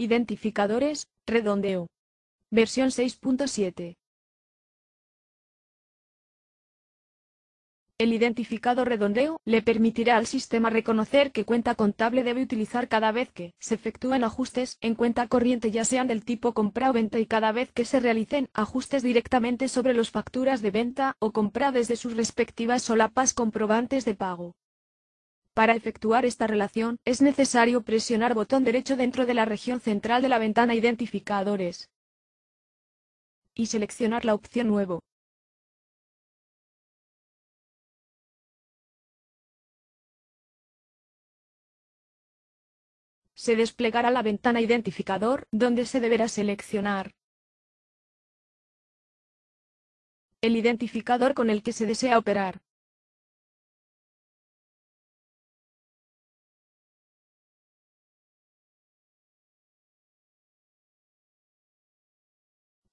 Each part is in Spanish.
Identificadores, redondeo. Versión 6.7. El identificado redondeo le permitirá al sistema reconocer qué cuenta contable debe utilizar cada vez que se efectúen ajustes en cuenta corriente ya sean del tipo compra o venta y cada vez que se realicen ajustes directamente sobre las facturas de venta o compra desde sus respectivas solapas comprobantes de pago. Para efectuar esta relación, es necesario presionar botón derecho dentro de la región central de la ventana Identificadores y seleccionar la opción Nuevo. Se desplegará la ventana Identificador, donde se deberá seleccionar el identificador con el que se desea operar.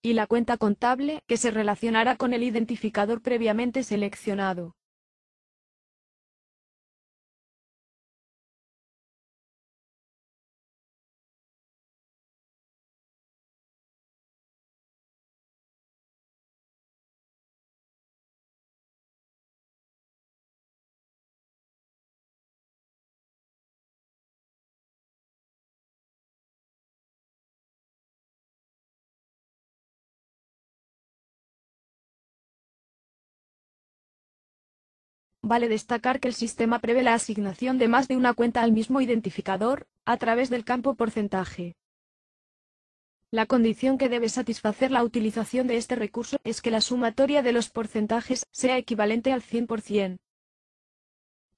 y la cuenta contable, que se relacionará con el identificador previamente seleccionado. Vale destacar que el sistema prevé la asignación de más de una cuenta al mismo identificador, a través del campo porcentaje. La condición que debe satisfacer la utilización de este recurso es que la sumatoria de los porcentajes sea equivalente al 100%.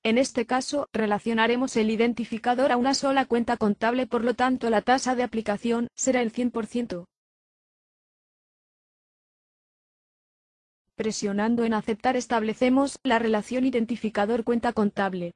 En este caso, relacionaremos el identificador a una sola cuenta contable por lo tanto la tasa de aplicación será el 100%. Presionando en aceptar establecemos la relación identificador cuenta contable.